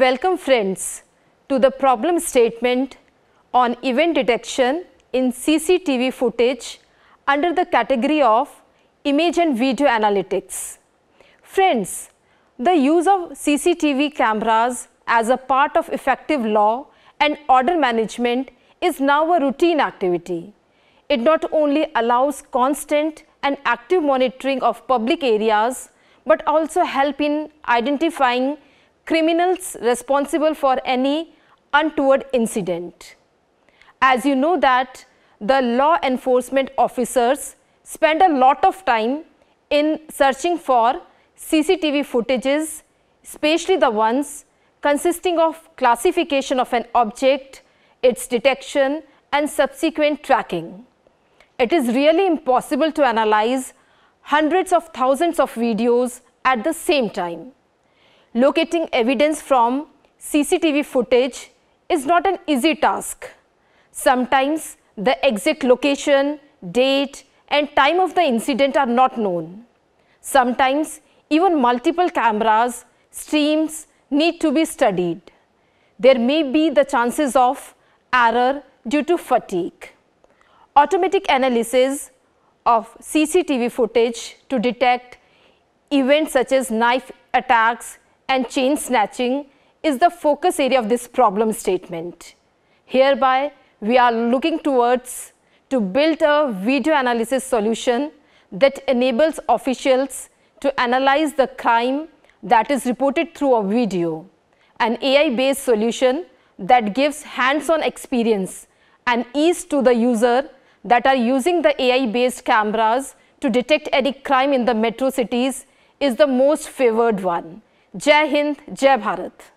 Welcome friends to the problem statement on event detection in CCTV footage under the category of image and video analytics. Friends, the use of CCTV cameras as a part of effective law and order management is now a routine activity. It not only allows constant and active monitoring of public areas but also help in identifying criminals responsible for any untoward incident. As you know that the law enforcement officers spend a lot of time in searching for CCTV footages, especially the ones consisting of classification of an object, its detection and subsequent tracking. It is really impossible to analyze hundreds of thousands of videos at the same time locating evidence from CCTV footage is not an easy task. Sometimes the exact location, date and time of the incident are not known. Sometimes even multiple cameras, streams need to be studied. There may be the chances of error due to fatigue. Automatic analysis of CCTV footage to detect events such as knife attacks, and chain snatching is the focus area of this problem statement. Hereby, we are looking towards to build a video analysis solution that enables officials to analyze the crime that is reported through a video, an AI-based solution that gives hands-on experience and ease to the user that are using the AI-based cameras to detect any crime in the metro cities is the most favored one. जय हिंद जय भारत